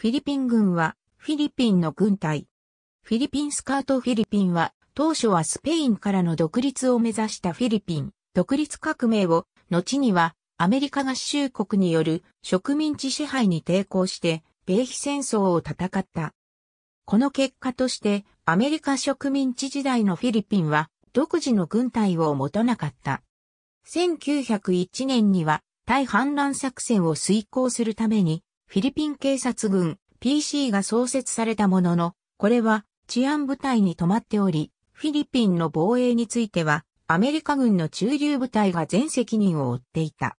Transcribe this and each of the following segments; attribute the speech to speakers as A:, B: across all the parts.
A: フィリピン軍は、フィリピンの軍隊。フィリピンスカートフィリピンは、当初はスペインからの独立を目指したフィリピン、独立革命を、後には、アメリカ合衆国による植民地支配に抵抗して、米比戦争を戦った。この結果として、アメリカ植民地時代のフィリピンは、独自の軍隊を持たなかった。1901年には、対反乱作戦を遂行するために、フィリピン警察軍 PC が創設されたものの、これは治安部隊に止まっており、フィリピンの防衛については、アメリカ軍の駐留部隊が全責任を負っていた。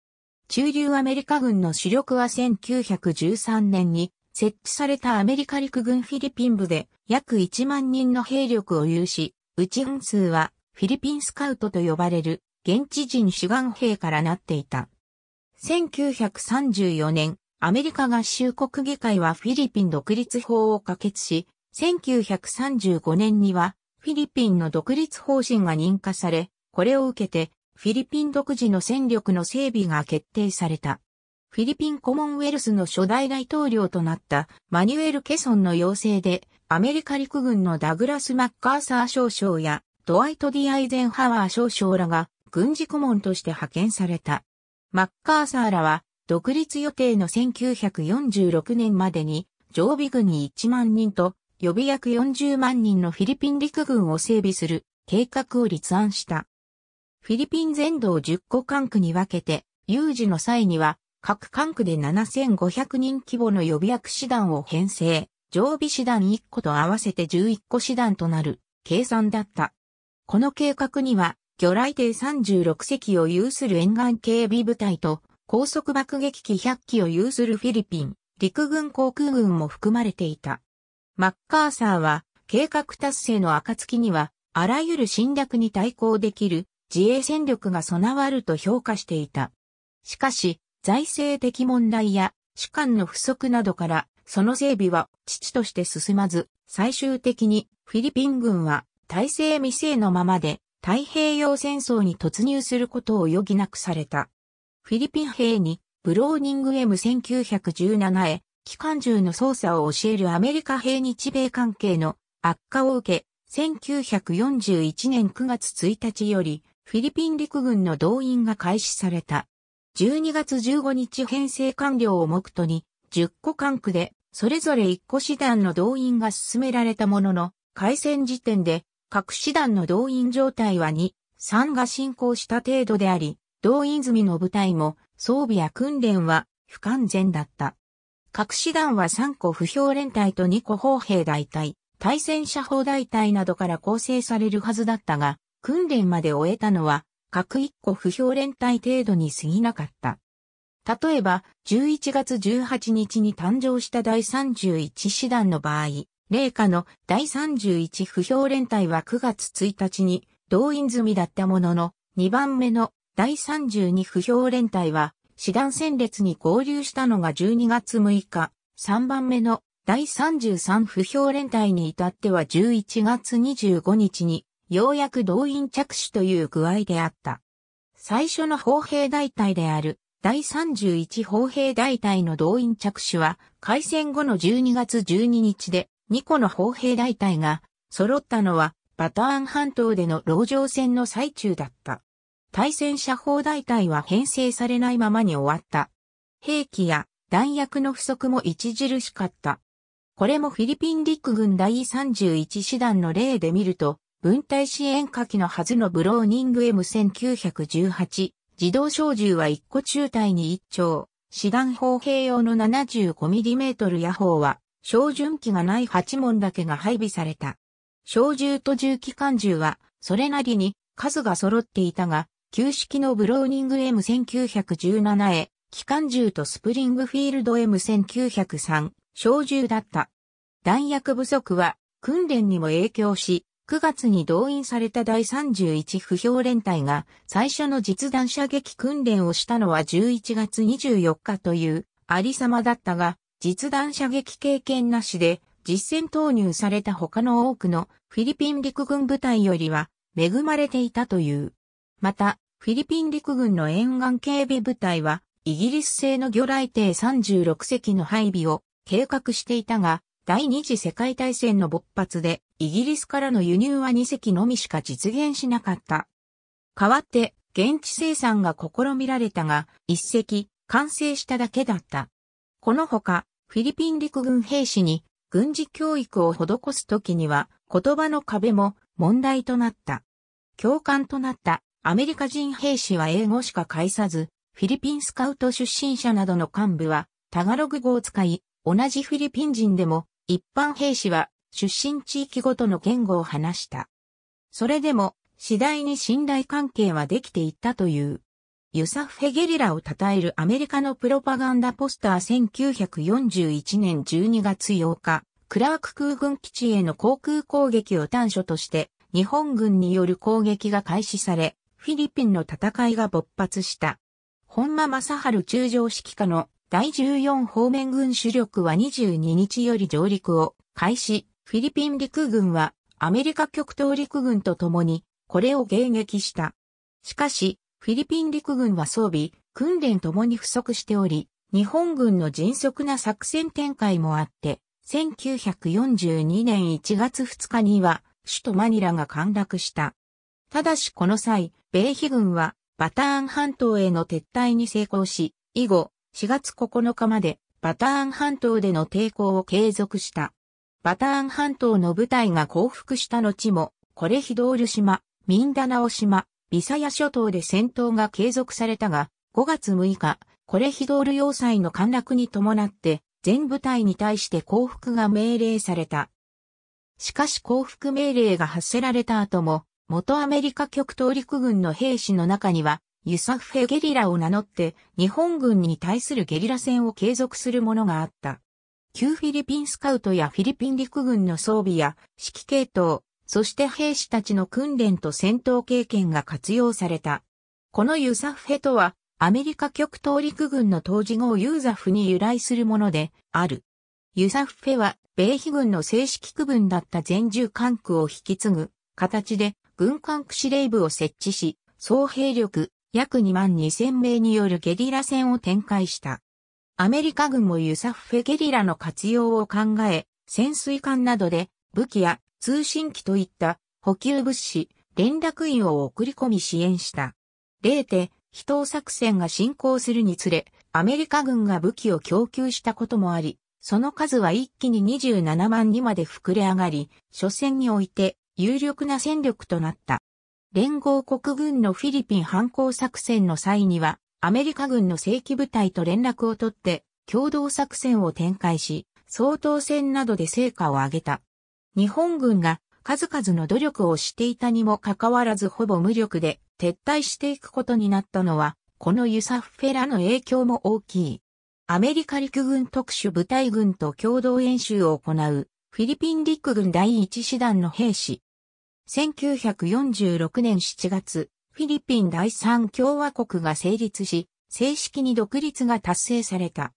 A: 駐留アメリカ軍の主力は1913年に設置されたアメリカ陸軍フィリピン部で約1万人の兵力を有し、うち半数はフィリピンスカウトと呼ばれる現地人主眼兵からなっていた。1934年、アメリカ合衆国議会はフィリピン独立法を可決し、1935年にはフィリピンの独立方針が認可され、これを受けてフィリピン独自の戦力の整備が決定された。フィリピンコモンウェルスの初代大統領となったマニュエル・ケソンの要請で、アメリカ陸軍のダグラス・マッカーサー少将やドワイト・ディ・アイゼンハワー少将らが軍事顧問として派遣された。マッカーサーらは独立予定の1946年までに常備軍に1万人と予備役40万人のフィリピン陸軍を整備する計画を立案した。フィリピン全土を10個管区に分けて、有事の際には各管区で7500人規模の予備役師団を編成、常備師団1個と合わせて11個師団となる計算だった。この計画には、魚雷艇36隻を有する沿岸警備部隊と高速爆撃機100機を有するフィリピン、陸軍航空軍も含まれていた。マッカーサーは、計画達成の暁には、あらゆる侵略に対抗できる自衛戦力が備わると評価していた。しかし、財政的問題や主観の不足などから、その整備は父として進まず、最終的にフィリピン軍は体制未成のままで太平洋戦争に突入することを余儀なくされた。フィリピン兵にブローニング M1917 へ機関銃の操作を教えるアメリカ兵日米関係の悪化を受け、1941年9月1日よりフィリピン陸軍の動員が開始された。12月15日編成完了を目途に10個管区でそれぞれ1個師団の動員が進められたものの、開戦時点で各師団の動員状態は2、3が進行した程度であり、動員済みの部隊も装備や訓練は不完全だった。各師団は3個不評連隊と2個砲兵大隊、対戦車砲大隊などから構成されるはずだったが、訓練まで終えたのは各1個不評連隊程度に過ぎなかった。例えば、11月18日に誕生した第31師団の場合、霊下の第31不評連隊は9月1日に動員済みだったものの、2番目の第32不評連隊は、師団戦列に合流したのが12月6日、3番目の第33不評連隊に至っては11月25日に、ようやく動員着手という具合であった。最初の砲兵大隊である、第31砲兵大隊の動員着手は、開戦後の12月12日で、2個の砲兵大隊が、揃ったのは、バターン半島での籠城戦の最中だった。対戦車砲大隊は編成されないままに終わった。兵器や弾薬の不足も著しかった。これもフィリピン陸軍第31師団の例で見ると、分隊支援火器のはずのブローニング M1918、自動小銃は1個中隊に1丁、師団砲兵用の 75mm 野砲は、小銃機がない8門だけが配備された。小銃と銃機関銃は、それなりに数が揃っていたが、旧式のブローニング M1917A、機関銃とスプリングフィールド M1903、小銃だった。弾薬不足は訓練にも影響し、9月に動員された第31不評連隊が最初の実弾射撃訓練をしたのは11月24日というありさまだったが、実弾射撃経験なしで実戦投入された他の多くのフィリピン陸軍部隊よりは恵まれていたという。また、フィリピン陸軍の沿岸警備部隊は、イギリス製の魚雷艇36隻の配備を計画していたが、第二次世界大戦の勃発で、イギリスからの輸入は2隻のみしか実現しなかった。代わって、現地生産が試みられたが、1隻、完成しただけだった。このほか、フィリピン陸軍兵士に軍事教育を施すときには、言葉の壁も問題となった。共感となったアメリカ人兵士は英語しか介さず、フィリピンスカウト出身者などの幹部はタガログ語を使い、同じフィリピン人でも一般兵士は出身地域ごとの言語を話した。それでも次第に信頼関係はできていったという。ユサフヘゲリラを称えるアメリカのプロパガンダポスター1941年12月8日、クラーク空軍基地への航空攻撃を端緒として、日本軍による攻撃が開始され、フィリピンの戦いが勃発した。本間正春中将指揮下の第14方面軍主力は22日より上陸を開始、フィリピン陸軍はアメリカ極東陸軍と共にこれを迎撃した。しかし、フィリピン陸軍は装備、訓練ともに不足しており、日本軍の迅速な作戦展開もあって、1942年1月2日には首都マニラが陥落した。ただしこの際、米比軍はバターン半島への撤退に成功し、以後、4月9日までバターン半島での抵抗を継続した。バターン半島の部隊が降伏した後も、コレヒドール島、ミンダナオ島、ビサヤ諸島で戦闘が継続されたが、5月6日、コレヒドール要塞の陥落に伴って、全部隊に対して降伏が命令された。しかし降伏命令が発せられた後も、元アメリカ極東陸軍の兵士の中には、ユサフヘゲリラを名乗って、日本軍に対するゲリラ戦を継続するものがあった。旧フィリピンスカウトやフィリピン陸軍の装備や指揮系統、そして兵士たちの訓練と戦闘経験が活用された。このユサフヘとは、アメリカ極東陸軍の当時号ユーザフに由来するもので、ある。ユサフヘは、米非軍の正式区分だった全住管区を引き継ぐ形で、軍艦区司令部を設置し、総兵力約2万2000名によるゲリラ戦を展開した。アメリカ軍もユサフェゲリラの活用を考え、潜水艦などで武器や通信機といった補給物資、連絡員を送り込み支援した。0手、人闘作戦が進行するにつれ、アメリカ軍が武器を供給したこともあり、その数は一気に27万にまで膨れ上がり、初戦において有力な戦力となった。連合国軍のフィリピン反抗作戦の際には、アメリカ軍の正規部隊と連絡を取って、共同作戦を展開し、総統戦などで成果を上げた。日本軍が数々の努力をしていたにもかかわらずほぼ無力で撤退していくことになったのは、このユサフェラの影響も大きい。アメリカ陸軍特殊部隊軍と共同演習を行うフィリピン陸軍第一師団の兵士、1946年7月、フィリピン第三共和国が成立し、正式に独立が達成された。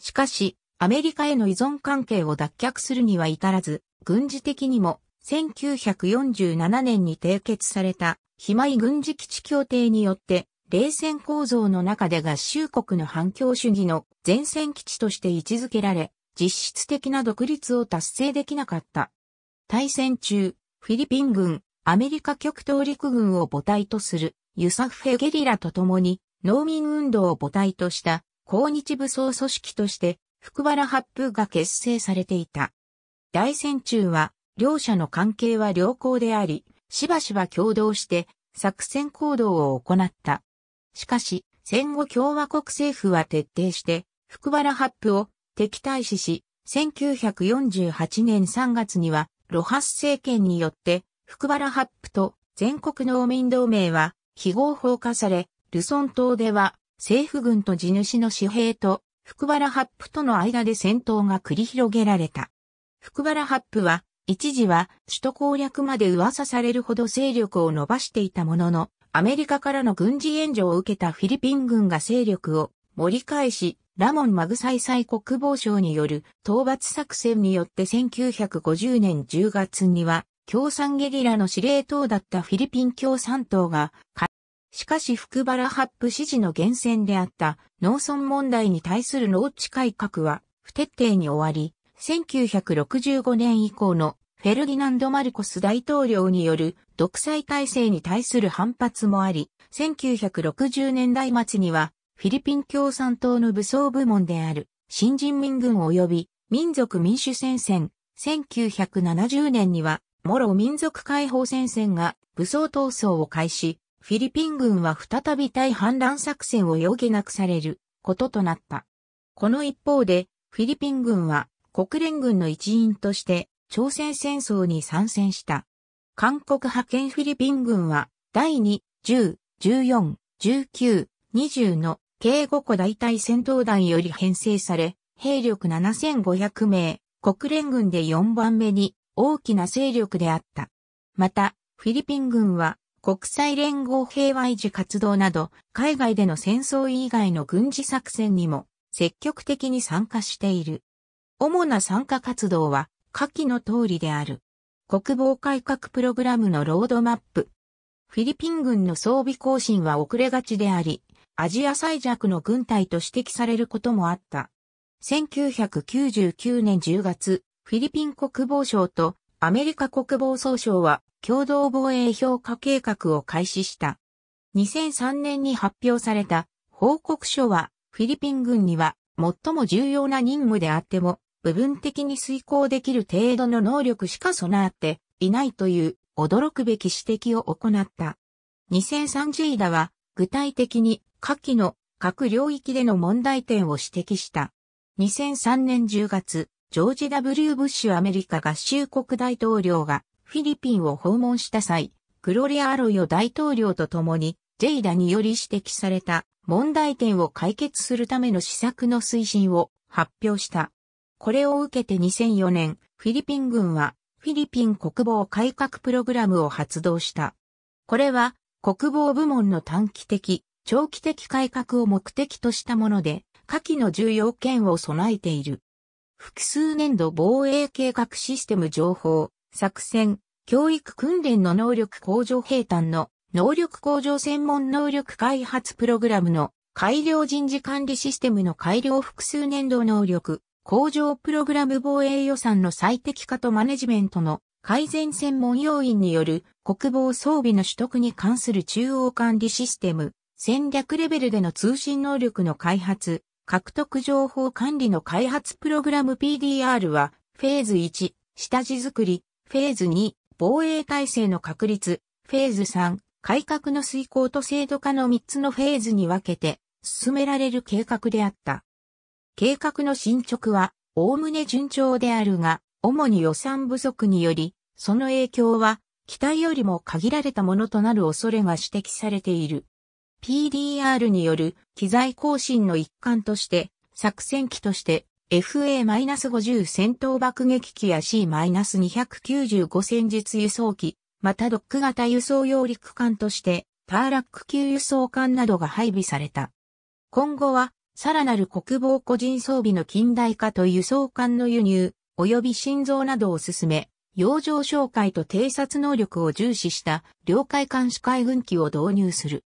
A: しかし、アメリカへの依存関係を脱却するには至らず、軍事的にも1947年に締結された、非い軍事基地協定によって、冷戦構造の中で合衆国の反共主義の前線基地として位置づけられ、実質的な独立を達成できなかった。対戦中、フィリピン軍、アメリカ極東陸軍を母体とするユサフヘゲリラと共に農民運動を母体とした抗日武装組織として福原八風が結成されていた。大戦中は両者の関係は良好であり、しばしば共同して作戦行動を行った。しかし、戦後共和国政府は徹底して、福原八布を敵対視し、1948年3月にはロハス政権によって、福原発布と全国農民同盟は、非合法化され、ルソン島では、政府軍と地主の紙兵と、福原発布との間で戦闘が繰り広げられた。福原発布は、一時は首都攻略まで噂されるほど勢力を伸ばしていたものの、アメリカからの軍事援助を受けたフィリピン軍が勢力を盛り返し、ラモン・マグサイサイ国防省による討伐作戦によって1950年10月には共産ゲリラの司令塔だったフィリピン共産党が、しかし福原ハップ支持の源泉であった農村問題に対する農地改革は不徹底に終わり、1965年以降のフェルディナンド・マルコス大統領による独裁体制に対する反発もあり、1960年代末にはフィリピン共産党の武装部門である新人民軍及び民族民主戦線、1970年には、モロ民族解放戦線が武装闘争を開始、フィリピン軍は再び対反乱作戦を余儀なくされることとなった。この一方で、フィリピン軍は国連軍の一員として朝鮮戦争に参戦した。韓国派遣フィリピン軍は第2、10、14、19、20の計護個大隊戦闘団より編成され、兵力7500名、国連軍で4番目に大きな勢力であった。また、フィリピン軍は国際連合平和維持活動など、海外での戦争以外の軍事作戦にも積極的に参加している。主な参加活動は、下記の通りである。国防改革プログラムのロードマップ。フィリピン軍の装備更新は遅れがちであり、アジア最弱の軍隊と指摘されることもあった。1999年10月、フィリピン国防省とアメリカ国防総省は共同防衛評価計画を開始した。2003年に発表された報告書はフィリピン軍には最も重要な任務であっても部分的に遂行できる程度の能力しか備わっていないという驚くべき指摘を行った。2030イダは具体的に下記の各領域での問題点を指摘した。2003年10月、ジョージ・ W・ ブッシュアメリカ合衆国大統領がフィリピンを訪問した際、グロリア・アロヨ大統領と共に、ジェイダにより指摘された問題点を解決するための施策の推進を発表した。これを受けて2004年、フィリピン軍はフィリピン国防改革プログラムを発動した。これは国防部門の短期的長期的改革を目的としたもので、下記の重要件を備えている。複数年度防衛計画システム情報、作戦、教育訓練の能力向上平坦の能力向上専門能力開発プログラムの改良人事管理システムの改良複数年度能力向上プログラム防衛予算の最適化とマネジメントの改善専門要員による国防装備の取得に関する中央管理システム戦略レベルでの通信能力の開発、獲得情報管理の開発プログラム PDR は、フェーズ1、下地づくり、フェーズ2、防衛体制の確立、フェーズ3、改革の遂行と制度化の3つのフェーズに分けて、進められる計画であった。計画の進捗は、おおむね順調であるが、主に予算不足により、その影響は、期待よりも限られたものとなる恐れが指摘されている。PDR による機材更新の一環として、作戦機として FA-50 戦闘爆撃機や C-295 戦術輸送機、またドック型輸送用陸艦として、ターラック級輸送艦などが配備された。今後は、さらなる国防個人装備の近代化と輸送艦の輸入、及び心臓などを進め、洋上哨戒と偵察能力を重視した領海監視海軍機を導入する。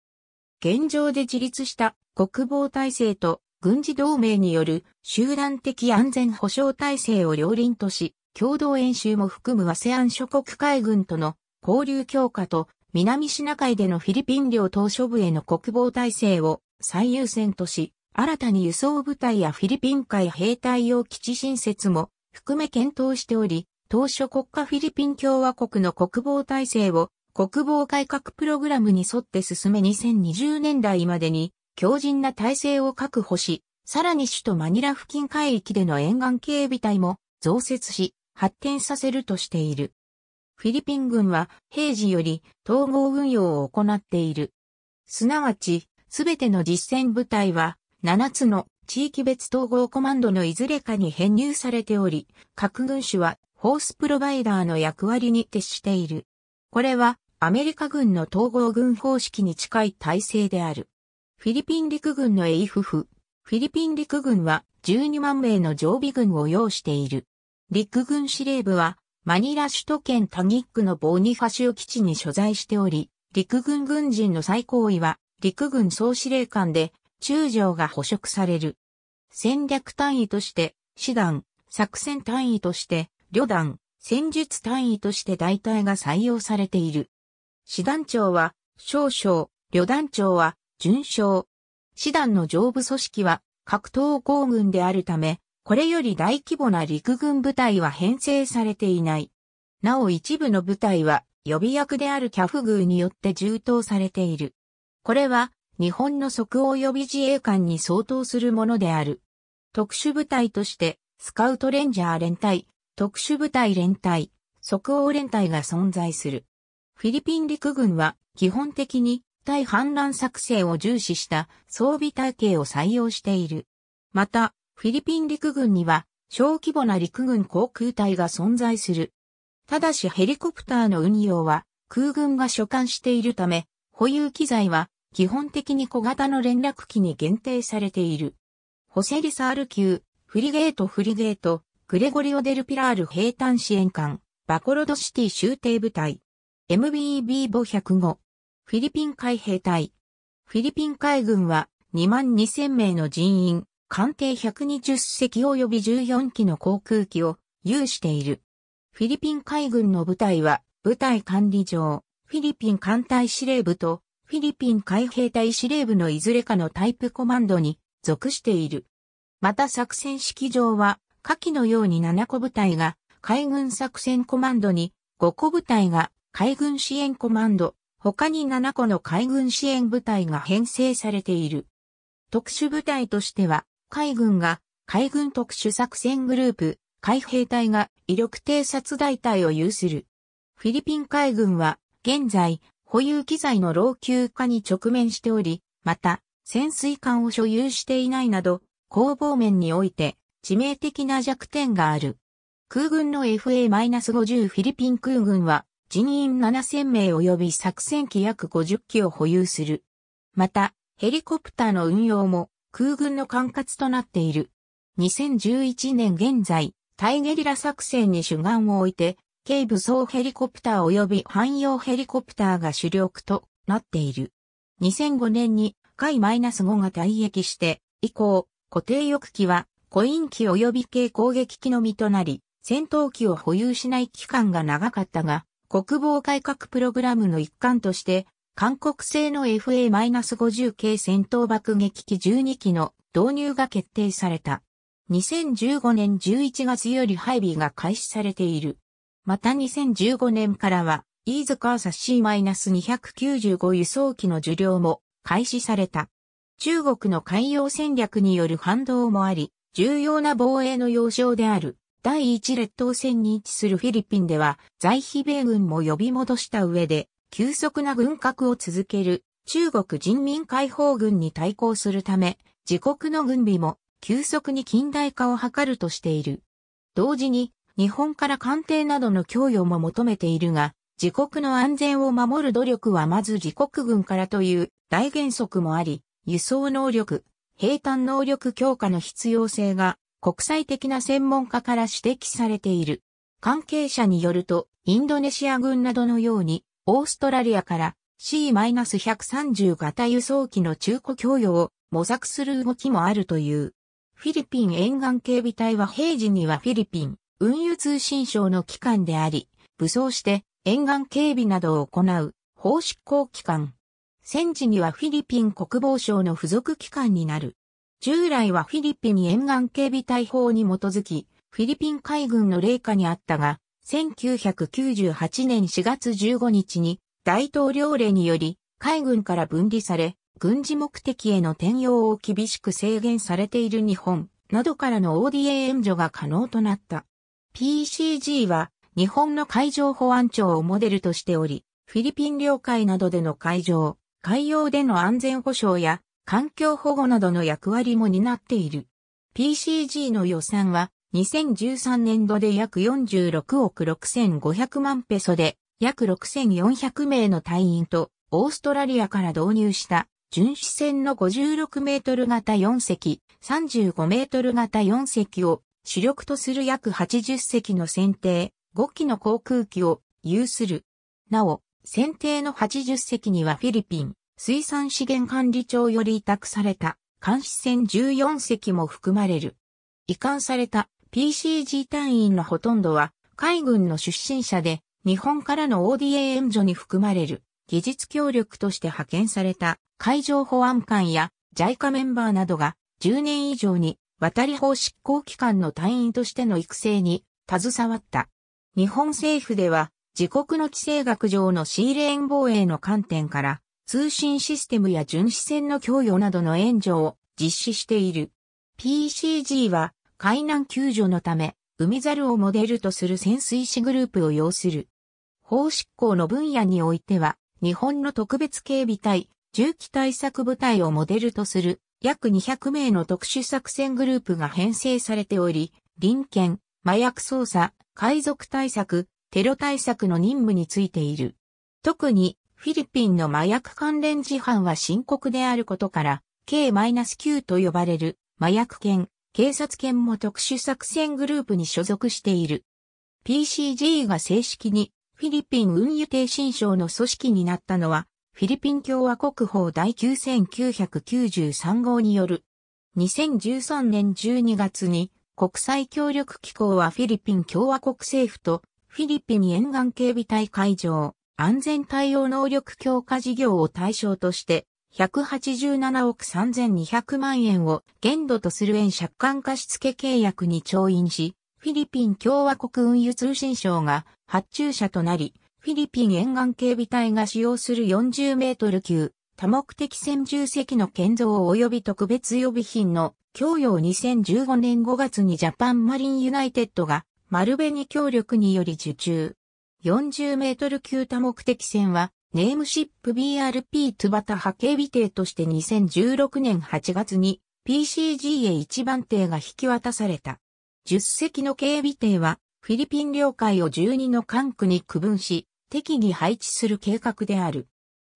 A: 現状で自立した国防体制と軍事同盟による集団的安全保障体制を両輪とし、共同演習も含む和セアン諸国海軍との交流強化と南シナ海でのフィリピン領島諸部への国防体制を最優先とし、新たに輸送部隊やフィリピン海兵隊用基地新設も含め検討しており、当初国家フィリピン共和国の国防体制を国防改革プログラムに沿って進め2020年代までに強靭な体制を確保し、さらに首都マニラ付近海域での沿岸警備隊も増設し、発展させるとしている。フィリピン軍は平時より統合運用を行っている。すなわち、すべての実戦部隊は7つの地域別統合コマンドのいずれかに編入されており、各軍種はホースプロバイダーの役割に徹している。これはアメリカ軍の統合軍方式に近い体制である。フィリピン陸軍のエイフフ。フィリピン陸軍は12万名の常備軍を要している。陸軍司令部はマニラ首都圏タギックのボーニファシオ基地に所在しており、陸軍軍人の最高位は陸軍総司令官で中将が捕食される。戦略単位として、師団、作戦単位として、旅団、戦術単位として大体が採用されている。師団長は、少将、旅団長は、順将。師団の上部組織は、格闘行軍であるため、これより大規模な陸軍部隊は編成されていない。なお一部の部隊は、予備役であるキャフ軍によって充当されている。これは、日本の即応予備自衛官に相当するものである。特殊部隊として、スカウトレンジャー連隊、特殊部隊連隊、即応連隊が存在する。フィリピン陸軍は基本的に対反乱作戦を重視した装備体系を採用している。また、フィリピン陸軍には小規模な陸軍航空隊が存在する。ただしヘリコプターの運用は空軍が所管しているため、保有機材は基本的に小型の連絡機に限定されている。ホセリサール級、フリゲートフリゲート、グレゴリオ・デル・ピラール兵隊支援艦、バコロドシティ州定部隊、MBB 5 0 5フィリピン海兵隊。フィリピン海軍は2万2000名の人員、艦艇120隻及び14機の航空機を有している。フィリピン海軍の部隊は、部隊管理上、フィリピン艦隊司令部と、フィリピン海兵隊司令部のいずれかのタイプコマンドに属している。また作戦式場は、下記のように7個部隊が海軍作戦コマンドに、5個部隊が海軍支援コマンド、他に7個の海軍支援部隊が編成されている。特殊部隊としては、海軍が海軍特殊作戦グループ、海兵隊が威力偵察大隊を有する。フィリピン海軍は、現在、保有機材の老朽化に直面しており、また、潜水艦を所有していないなど、攻防面において、致命的な弱点がある。空軍の FA-50 フィリピン空軍は人員7000名及び作戦機約50機を保有する。また、ヘリコプターの運用も空軍の管轄となっている。2011年現在、対ゲリラ作戦に主眼を置いて、軽武装ヘリコプター及び汎用ヘリコプターが主力となっている。2005年に海 -5 が退役して、以降、固定翼機はコイン機及び軽攻撃機のみとなり、戦闘機を保有しない期間が長かったが、国防改革プログラムの一環として、韓国製の FA-50 系戦闘爆撃機12機の導入が決定された。2015年11月より配備が開始されている。また2015年からは、イーズカーサ C-295 輸送機の受領も開始された。中国の海洋戦略による反動もあり、重要な防衛の要衝である第一列島線に位置するフィリピンでは在日米軍も呼び戻した上で急速な軍拡を続ける中国人民解放軍に対抗するため自国の軍備も急速に近代化を図るとしている。同時に日本から艦艇などの供与も求めているが自国の安全を守る努力はまず自国軍からという大原則もあり、輸送能力、兵坦能力強化の必要性が国際的な専門家から指摘されている。関係者によると、インドネシア軍などのように、オーストラリアから C-130 型輸送機の中古供与を模索する動きもあるという。フィリピン沿岸警備隊は平時にはフィリピン運輸通信省の機関であり、武装して沿岸警備などを行う法執行機関。戦時にはフィリピン国防省の付属機関になる。従来はフィリピン沿岸警備隊法に基づき、フィリピン海軍の霊下にあったが、1998年4月15日に大統領令により海軍から分離され、軍事目的への転用を厳しく制限されている日本などからの ODA 援助が可能となった。PCG は日本の海上保安庁をモデルとしており、フィリピン領海などでの海上、海洋での安全保障や環境保護などの役割も担っている。PCG の予算は2013年度で約46億6500万ペソで約6400名の隊員とオーストラリアから導入した巡視船の56メートル型4隻、35メートル型4隻を主力とする約80隻の船艇、5機の航空機を有する。なお、選定の80隻にはフィリピン、水産資源管理庁より委託された監視船14隻も含まれる。移管された PCG 隊員のほとんどは海軍の出身者で日本からの ODA 援助に含まれる技術協力として派遣された海上保安官や JICA メンバーなどが10年以上に渡り法執行機関の隊員としての育成に携わった。日本政府では自国の規制学上のシーレーン防衛の観点から、通信システムや巡視船の供与などの援助を実施している。PCG は、海難救助のため、海猿をモデルとする潜水士グループを要する。法執行の分野においては、日本の特別警備隊、重機対策部隊をモデルとする約200名の特殊作戦グループが編成されており、臨検、麻薬捜査、海賊対策、テロ対策の任務についている。特にフィリピンの麻薬関連事犯は深刻であることから、K-9 と呼ばれる麻薬犬、警察犬も特殊作戦グループに所属している。PCG が正式にフィリピン運輸停新省の組織になったのは、フィリピン共和国法第9993号による。2013年12月に国際協力機構はフィリピン共和国政府とフィリピン沿岸警備隊会場、安全対応能力強化事業を対象として、187億3200万円を限度とする円借款貸付契約に調印し、フィリピン共和国運輸通信省が発注者となり、フィリピン沿岸警備隊が使用する40メートル級多目的専従席の建造及び特別予備品の供与を2015年5月にジャパンマリンユナイテッドが丸紅協力により受注。40メートル級多目的船は、ネームシップ BRP バタ波警備艇として2016年8月に PCG へ一番艇が引き渡された。10隻の警備艇は、フィリピン領海を12の管区に区分し、適宜配置する計画である。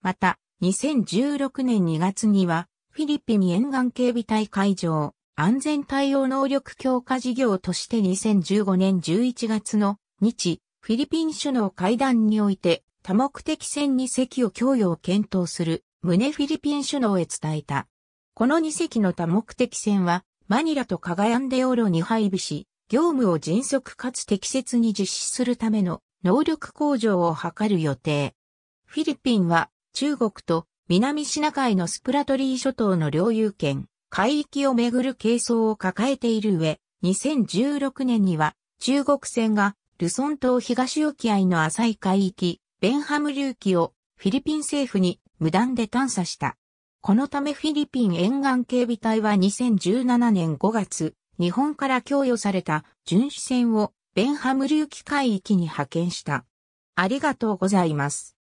A: また、2016年2月には、フィリピン沿岸警備隊会場、安全対応能力強化事業として2015年11月の日、フィリピン首脳会談において多目的船2隻を供与を検討する旨フィリピン首脳へ伝えた。この2隻の多目的船はマニラとカガヤンデオロに配備し、業務を迅速かつ適切に実施するための能力向上を図る予定。フィリピンは中国と南シナ海のスプラトリー諸島の領有権、海域をめぐる係争を抱えている上、2016年には中国船がルソン島東沖合の浅い海域、ベンハム流域をフィリピン政府に無断で探査した。このためフィリピン沿岸警備隊は2017年5月、日本から供与された巡視船をベンハム流域海域に派遣した。ありがとうございます。